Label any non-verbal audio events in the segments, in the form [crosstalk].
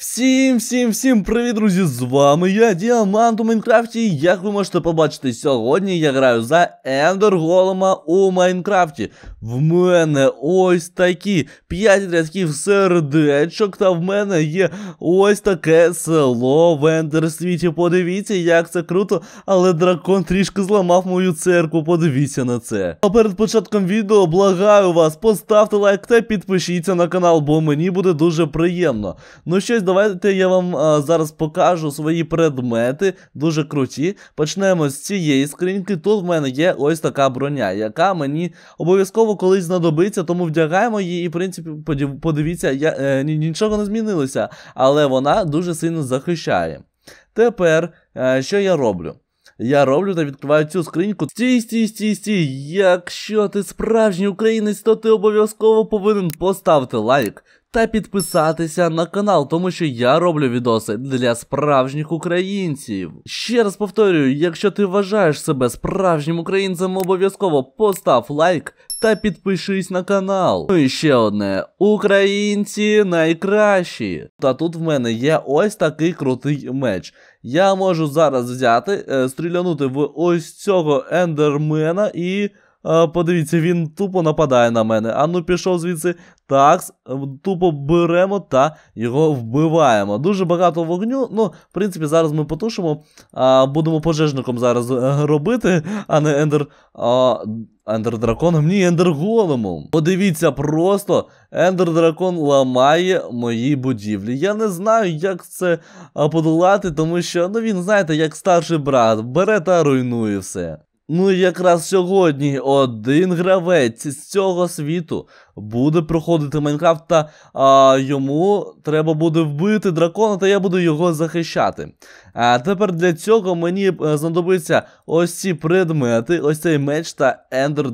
Всім, всім, всім привіт, друзі! З вами я, Діамант у Майнкрафті. Як ви можете побачити, сьогодні я граю за Ендер Голема у Майнкрафті. В мене ось такі 5 рядків сердечок, та в мене є ось таке село в Ендерсвіті. Подивіться, як це круто, але дракон трішки зламав мою церкву. Подивіться на це. А перед початком відео благаю вас, поставте лайк та підпишіться на канал, бо мені буде дуже приємно. Ну щось давайте я вам а, зараз покажу свої предмети, дуже круті. Почнемо з цієї скриньки. Тут в мене є ось така броня, яка мені обов'язково колись знадобиться, тому вдягаємо її, і в принципі, подивіться, я, е, нічого не змінилося, але вона дуже сильно захищає. Тепер, е, що я роблю? Я роблю та відкриваю цю скриньку. Стій, стій, стій, стій. Якщо ти справжній українець, то ти обов'язково повинен поставити лайк, та підписатися на канал, тому що я роблю відоси для справжніх українців. Ще раз повторюю, якщо ти вважаєш себе справжнім українцем, обов'язково постав лайк та підпишись на канал. Ну і ще одне: Українці найкращі. Та тут в мене є ось такий крутий меч. Я можу зараз взяти, е, стрілянути в ось цього ендермена і. Е, подивіться, він тупо нападає на мене. Ану пішов звідси. так, е, тупо беремо та його вбиваємо. Дуже багато вогню. Ну, в принципі, зараз ми потушимо. А, Будемо пожежником зараз е, робити, а не ендер. А, Ендер драконом, ні, ендер големом. Подивіться, просто ендер дракон ламає мої будівлі. Я не знаю, як це подолати, тому що ну він, знаєте, як старший брат, бере та руйнує все. Ну, якраз сьогодні один гравець з цього світу буде проходити Майнкрафт, та а, йому треба буде вбити дракона, та я буду його захищати. А тепер для цього мені е, знадобиться ось ці предмети, ось цей меч та ендер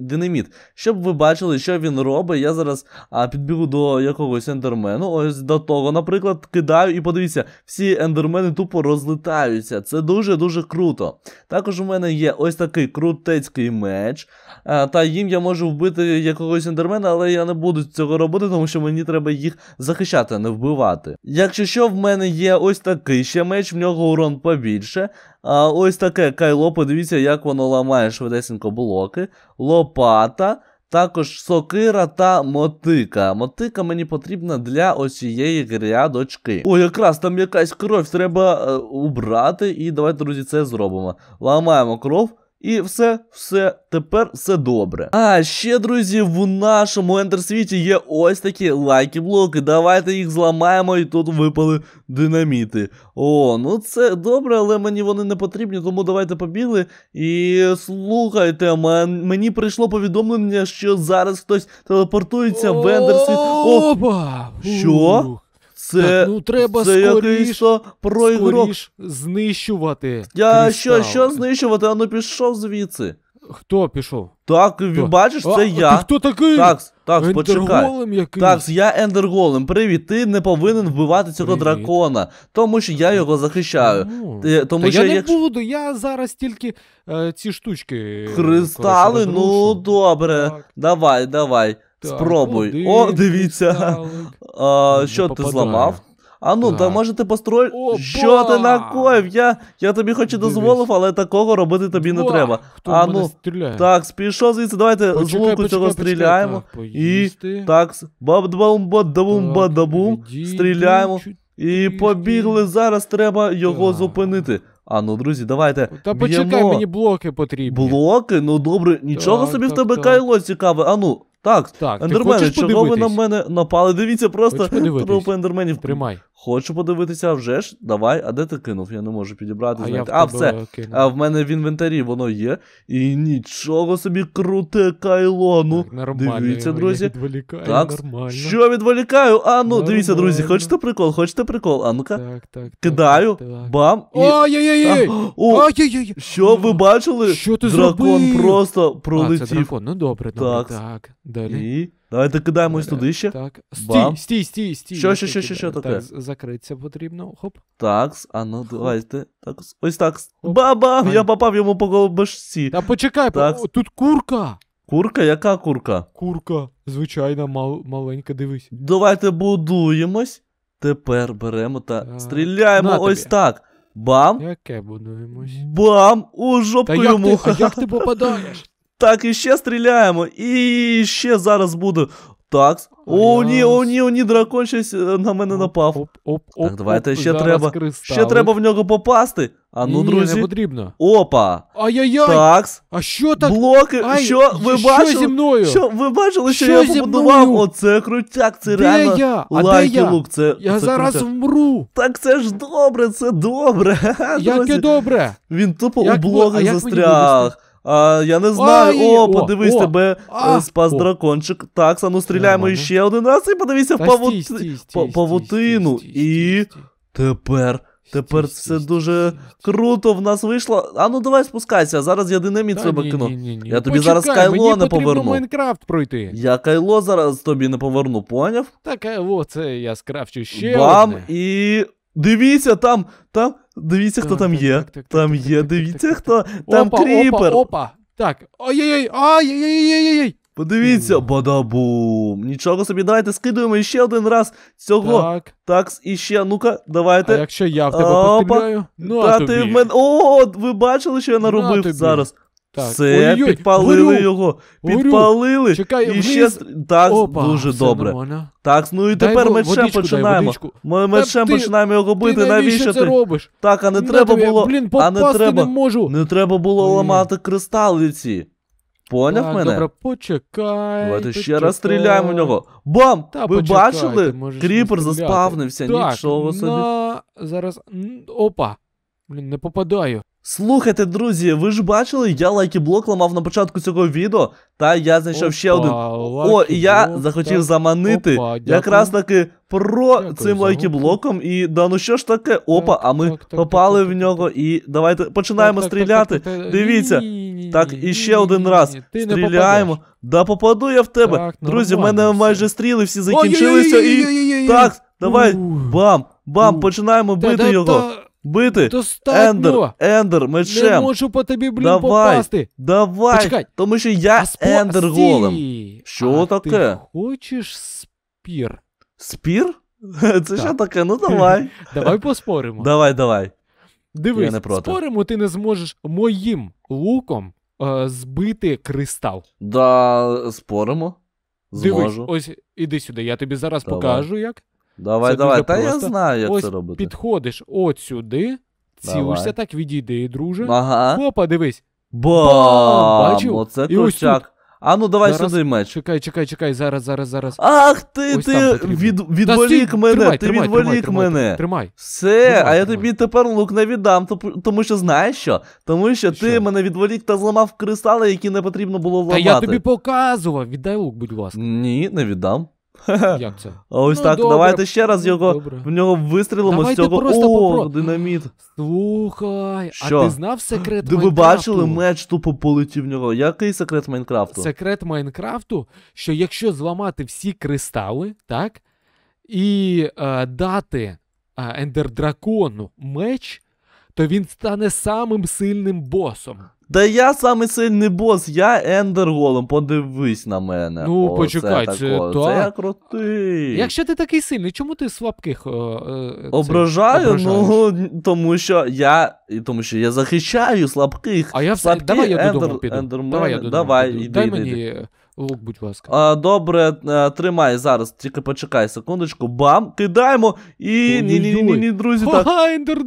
динаміт. Щоб ви бачили, що він робить. Я зараз а, підбігу до якогось ендермену, ось до того, наприклад, кидаю і подивіться, всі ендермени тупо розлітаються. Це дуже-дуже круто. Також у мене є ось такий крутецький меч, а, е, та їм я можу вбити якогось ендермена але я не буду цього робити, тому що мені треба їх захищати, а не вбивати. Якщо що, в мене є ось такий ще меч, в нього урон побільше. А ось таке кайло, подивіться, як воно ламає швидесенько блоки. Лопата. Також сокира та мотика. Мотика мені потрібна для оцієї грядочки. О, якраз там якась кров треба е, убрати. І давайте, друзі, це зробимо. Ламаємо кров. І все, все, тепер все добре. А ще, друзі, в нашому ендерсвіті є ось такі лайки-блоки. Давайте їх зламаємо, і тут випали динаміти. О, ну це добре, але мені вони не потрібні, тому давайте побігли. І слухайте, мен... мені прийшло повідомлення, що зараз хтось телепортується в ендерсвіт. Опа! Що? Це так, ну треба це скоріш, проігрок. скоріш знищувати. Я що що знищувати, а ну пішов звідси. Хто пішов? Так, хто? бачиш, це а, я. Ти хто такий? Такс, такс, почекай. Який? Такс, я Ендерголем. Привіт, ти не повинен вбивати цього Привіт. дракона, тому що я його захищаю. Ну, е, ти, тому Та що Я як... не буду, я зараз тільки е, ці штучки. Кристали, ну добре. Так. Давай, давай. Так, Спробуй. О, дивіться. [laughs] А, Що ти зламав? А ну, Так. та може ти построїв. Що ти накоїв? Я я тобі хоч і дозволив, але такого робити тобі не треба. Хто а ну, стріляє? так, спішов звідси, давайте з Почекай, луку цього стріляємо. Так, І поїсти. так, с- бабдбамбадабумбадабум, відійти стріляємо. І побігли, зараз треба його Так. зупинити. А ну, друзі, давайте. Та б'ємо. почекай, мені блоки потрібні. Блоки? Ну добре, нічого Так, собі в тебе так. кайло цікаве. Ану, так, так ендермени, чого ви на мене напали? Дивіться, просто трупи ендерменів. Приймай. Хочу подивитися, вже ж. Давай, а де ти кинув? Я не можу підібрати. А, я в а все. Кинув. А в мене в інвентарі воно є. І нічого собі круте кайло. Ну, так, нормально, Дивіться, друзі. Я так, нормально. Що відволікаю? А ну, дивіться, друзі, хочете прикол, хочете прикол? А ну-ка. Так, так, Кидаю. Так, так. Бам. І... ой ой яй Ай-яй-яй! Що ви бачили? Що ти Дракон зробив? просто пролетів. А, це дракон, ну добре, добре. Так. так. Далі. І... Давайте кидаємось е, туди ще. Так. Бам. Стій, стій, стій, стій. Що, що, що, що, що таке? Так, закритися потрібно. Хоп. Такс, а ну давайте. Такс. Ось такс. Ба-бам! Я попав йому по колбашці. Та почекай, Такс. по- тут курка. Курка, яка курка? Курка, звичайна, мал- маленька, дивись. Давайте будуємось. Тепер беремо та Так. стріляємо На ось тобі. так. Бам. Яке будуємось. Бам! У жопку Та йому. а як ти попадаєш? Так, іще стріляємо. І ще зараз буде. Так. О, ні, о, ні, о, ні, дракон щось е, на мене напав. Оп, оп, оп, Так, давайте оп, ще зараз треба. Ще треба в нього попасти. А ну, Ні, не друзі. потрібно. Опа. Ай-яй-яй! Так. А що так? Блоки. Ай, що ви що зі бачили? мною? Що ви бачили, що, Що я зі побудував? мною? Оце крутяк, це Де реально я? А де лайки я? лук. Це, Я це зараз крутяк. вмру. Так це ж добре, це добре. [laughs] Яке добре. Він тупо у Як ви- блоках як мені застряг. А, Я не знаю. Ай, о, подивись о, тебе, е, о, спас о. дракончик. Так, сану, стріляємо Нормально. ще один раз і подивися в павут... стій, стій, стій, павутину. Стій, стій, стій, І тепер. Тепер все дуже круто в нас вийшло. А ну давай спускайся. Зараз я динаміт себе кину. Я тобі Почекай, зараз кайло мені не поверну. Майнкрафт пройти. Я кайло зараз тобі не поверну, поняв? Так, кайло, е, це я скрафчу ще. Бам одне. і. Дивіться, там, там, дивіться, хто там є. Там є, дивіться, хто. Там кріпер. Опа, опа. Так. Ой-ой-ой, ай-яй-яй-яй-яй. Подивіться, бадабум. Нічого собі, давайте скидуємо ще один раз цього. Так. Такс, іще. Ну-ка, давайте. А якщо я в тебе постріляю? Ну, а. ти О, ви бачили, що я ну, наробив зараз. Так. Все, Ой-ой-ой, підпалили горю, його, горю. підпалили. Чекай, і вниз. ще так Опа, дуже все добре. Нормально. Так, ну і Дай тепер ми ще водичку, починаємо. водичку. Ми мечем ти- починаємо його бити. навіщо Навіщо це ти? робиш? Так, а не На треба тобі, було. Блін, а не попасти не треба. можу. Не треба було Блін. ламати кристали Поняв так, мене? добре, почекай. Давайте ще раз стріляємо в нього. Бом! Та Ви почекай, бачили? Кріпер заспавнився, нічого собі. на... зараз. Опа. Блін, не попадаю. Слухайте, друзі, ви ж бачили, я лайкіблок ламав на початку цього відео, та я знайшов Опа, ще один. О, і я захотів так. заманити Опа, якраз таки про дякую, цим лайкіблоком. І да ну що ж таке? Опа, так, а ми так, попали в нього. І давайте починаємо стріляти. Дивіться. Так, і ще один раз Ти стріляємо. Да попаду я в тебе. Друзі, в мене майже стріли, всі закінчилися. І так, давай, бам, бам, починаємо бити його. Бити! Ендер, ну. Ендер, мечем! Не можу по тобі, блін, давай, попасти! Давай! Почекай! Тому що я а Ендер голем! Що а таке? Ти хочеш спір? Спір? [laughs] Це так. що таке? Ну [laughs] давай. Давай поспоримо. Давай, давай. Дивись, я не проти. споримо, ти не зможеш моїм луком е, збити кристал. Да, споримо. Зможу. Дивись, ось іди сюди, я тобі зараз давай. покажу як. Давай, це давай. Та просто. я знаю, як Ось це робити. Підходиш от сюди, цілишся так, відійди, друже. Ага. Хопа, дивись. Бам! Бачив? Оце кручак. А ну давай Зараз. сюди меч. Чекай, чекай, чекай, зараз, зараз, зараз. Ах ти, Ось ти від, відволік мене, ти відволік мене. Тримай. Все, Тримай, а я тримай. тобі тепер лук не віддам, тому що знаєш що? Тому що ти мене відволік та зламав кристали, які не потрібно було Та ламати. я тобі показував, віддай лук, будь ласка. Ні, не віддам. Як це? А ось ну, так. Добре. Давайте ще раз його добре. в нього вистрілимо Давайте з цього О, попро... динаміт. Слухай, Що? а ти знав секрет Майнкрафту? Ви бачили, меч тупо полетів в нього. Який секрет Майнкрафту? Секрет Майнкрафту, що якщо зламати всі кристали, так? І е, дати е, ендердракону меч, то він стане самим сильним босом. Да я самий сильний бос, я Ендер Голем, подивись на мене. Ну, О, почекай, це, це, так. це я крутий. Якщо ти такий сильний, чому ти слабких е, е, ображаю? Ну, ображаєш? Ну тому що я тому що я захищаю слабких. А я все. Давай я додому піду. Ендермен. Давай я додому Давай, піду. Іди, Дай мені. Іди лук, будь ласка. А, Добре, а, е, тримай зараз, тільки почекай секундочку. Бам! Кидаємо і. Ні-ні-ні, друзі. так. Ага, ендер...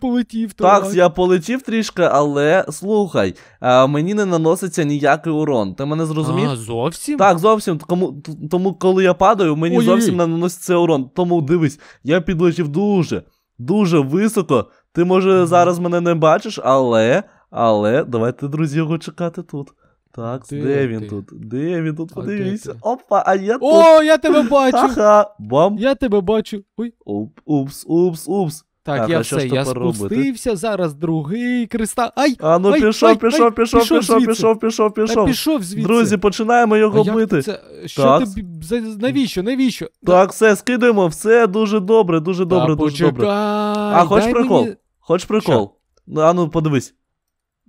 полетів. Так, я полетів трішки, але слухай, а, е, мені не наноситься ніякий урон. Ти мене зрозумів? А, зовсім? Так, зовсім. Тому, тому коли я падаю, мені ой зовсім не наноситься урон. Тому дивись, я підлетів дуже, дуже високо. Ти, може, зараз мене не бачиш, але. Але давайте, друзі, його чекати тут. Так, Де де він ти? тут? Де він тут? А, Подивіться. Опа, а я тут. О, я тебе бачу! Ха-ха, бам. Я тебе бачу. Ой. упс, упс, упс. Так, Так, я все, ж я тепер робити? спустився, зараз другий кристал. Ай! А ну Ай, пішов, ай, пішов, пішов, пішов пішов, пішов, пішов, пішов. пішов звідси. Друзі, починаємо А його як бити. Це... Що Так. ти за- навіщо? Навіщо? Так, все, скидаємо, все дуже добре, дуже Та добре, дуже добре. А хоч прикол? мені- Хоч прикол. Ну, а ну подивись.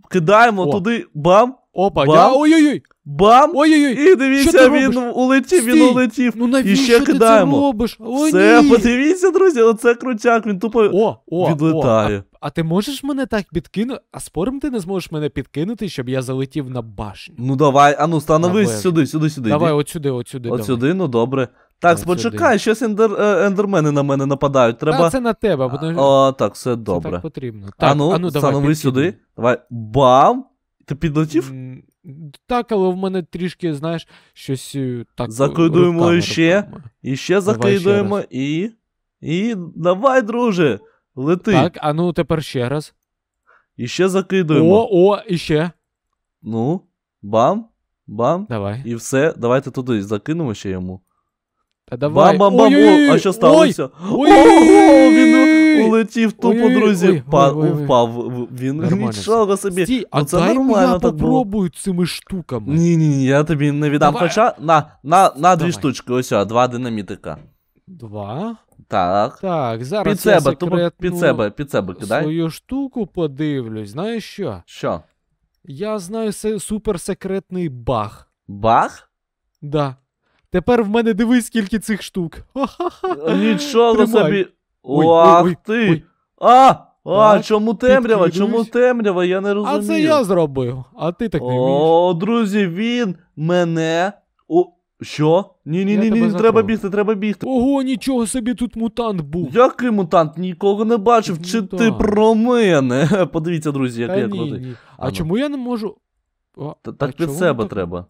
Кидаємо О. туди, бам, Опа, Бам. я. Ой-ой-ой! Бам! Ой-ой-ой! І дивіться, він улетів, він улетів. Ну навіщо І ще ти кидаємо. це робиш? О, Все, ні. подивіться, друзі, оце крутяк, він тупо О, о, відлетає. О, а, а ти можеш мене так підкинути? А спором ти не зможеш мене підкинути, щоб я залетів на башню? Ну давай, а ну становись Давай. сюди, сюди, сюди. Давай, от сюди, от сюди. От сюди, ну добре. Так, спочекай, щось ендер, е, ендермени на мене нападають. Треба. А це на тебе, бо О, так, все добре. так потрібно. Так, а ну, ну становись підкинь. сюди. Давай. Бам! Ти підлетів? Так, але в мене трішки, знаєш, щось е, так. Закидуємо ще, руками. і ще закидуємо, і. І. Давай, друже, лети. Так, а ну тепер ще раз. І ще закидуємо. О, о, і ще. Ну, бам, бам. Давай. І все. Давайте туди закинемо ще йому. Та давай. бам бам бам А що сталося? ой Ого, він улетів тупо, друзі. Впав. Він нічого собі. Стій, а це нормально так попробую цими штуками. Ні, ні, ні, я тобі не віддам. Хоча на, на, на дві штучки, ось, о, два динамітика. Два. Так. Так, зараз під себе, я секретну під себе, під себе кидай. свою штуку подивлюсь, знаєш що? Що? Я знаю суперсекретний баг. Баг? Да. Тепер в мене дивись, скільки цих штук. Нічого собі. Ах ти. А! А, так, чому темрява? Чому темрява? Я не розумію. А це я зробив, а ти так не вмієш. О, друзі, він мене. О, Що? Ні, ні, ні, ні, треба бігти, треба бігти. Ого, нічого собі тут мутант був. Який мутант? Нікого не бачив. Чи ти про мене? [laughs] Подивіться, друзі, який я крутий. А чому я не можу. Так під себе треба.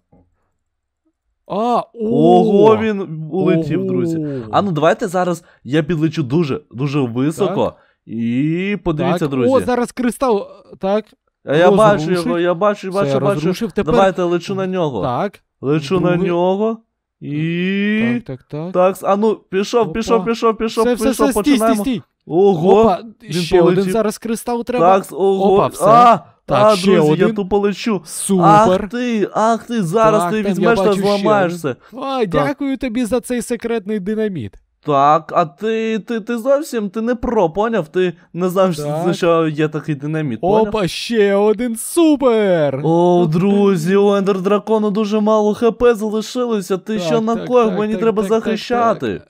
А, Ого, він улетів, друзі. А ну давайте зараз я підлечу дуже дуже високо. І подивіться, друзі. О, зараз кристал. Так. А я бачу його, я бачу, бачу, бачу. Давайте лечу на нього. Так. Лечу на нього. І. Так, так, так. Так, а ну, пішов, пішов, пішов, пішов, пішов, все, починаємо. Ого! Опа, він ще один зараз кристал треба. Так, ого. Опа, все. Так, а, ще друзі, один. я тупо лечу. Супер. Ах ти, ах ти, зараз так, ти візьмеш та бачу ще зламаєшся. Ой, Так. дякую тобі за цей секретний динаміт. Так, а ти, ти, ти зовсім ти не про, поняв? Ти не завжди Так. що є такий динаміт. поняв? Опа, ще один супер! О, друзі, у Ендер Дракону дуже мало ХП залишилося. Ти що накоїв? Мені треба захищати.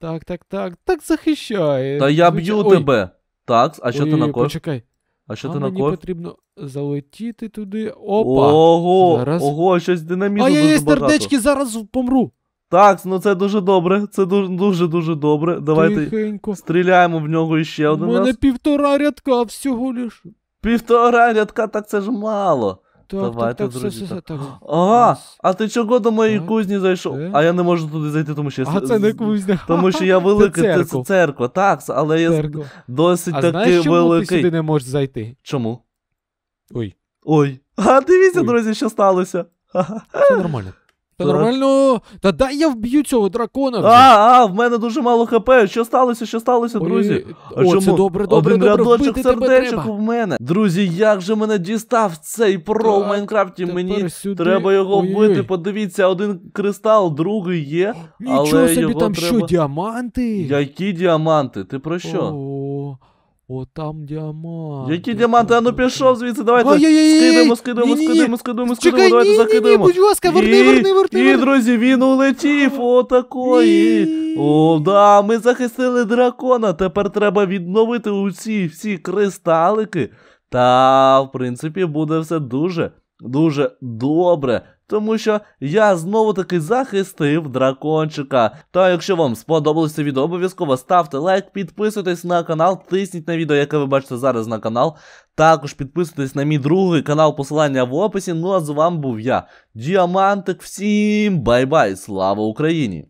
Так, так, так, так, так захищає. Та я б'ю Ой, тебе. Так, а що ти ой, накоїв? Почекай. А що а ти на кофі? Мені потрібно залетіти туди. Опа! Ого! Зараз... Ого, щось динаміту. А я є сердечки, зараз помру. Так, ну це дуже добре. Це дуже-дуже добре. Давайте Тихенько. стріляємо в нього ще один. У мене раз. півтора рядка всього лиш. Півтора рядка, так це ж мало. Так, так, так, все, все, все, так. Ага, а ти чого до моєї Так. кузні зайшов? А я не можу туди зайти, тому що я А це не кузня. Тому що я великий, це церква. церква, так, але я з- Церква. досить А такий знаєш, чому ти сюди не можеш зайти? Чому? Ой, Ой. [laughs] А дивіться, Ой. друзі, що сталося. все нормально. Та нормально. Та дай я вб'ю цього дракона. вже. А, а, в мене дуже мало хп. Що сталося? Що сталося, друзі? О, чому? це добре, добре, Один добре, рядочок вбити сердечок треба. в мене. Друзі, як же мене дістав цей про в Майнкрафті? Мені сюди. треба його вбити. Подивіться, один кристал, другий є. Нічого Але собі його там що, діаманти? Які діаманти? Ти про що? О, о, там діамант. Які діаманти? А ну пішов звідси, давайте. Скидемо, скидемо, скидемо, скидемо, скидемо, давайте закидемо. Будь ласка, верни, верни, верни. І, друзі, він улетів. Отакої. О, да, ми захистили дракона. Тепер треба відновити усі всі кристалики. Та, в принципі, буде все дуже, дуже добре тому що я знову-таки захистив дракончика. Та якщо вам сподобалося відео, обов'язково ставте лайк, підписуйтесь на канал, тисніть на відео, яке ви бачите зараз на канал. Також підписуйтесь на мій другий канал, посилання в описі. Ну а з вами був я, Діамантик. Всім бай-бай! Слава Україні!